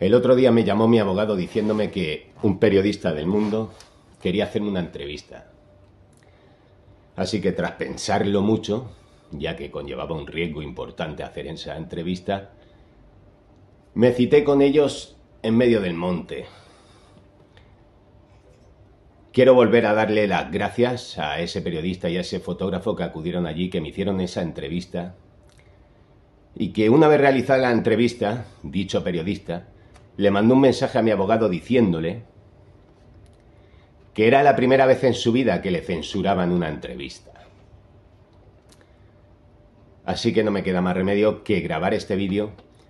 El otro día me llamó mi abogado diciéndome que un periodista del mundo quería hacerme una entrevista. Así que tras pensarlo mucho, ya que conllevaba un riesgo importante hacer esa entrevista, me cité con ellos en medio del monte. Quiero volver a darle las gracias a ese periodista y a ese fotógrafo que acudieron allí, que me hicieron esa entrevista, y que una vez realizada la entrevista, dicho periodista, le mandó un mensaje a mi abogado diciéndole que era la primera vez en su vida que le censuraban una entrevista. Así que no me queda más remedio que grabar este vídeo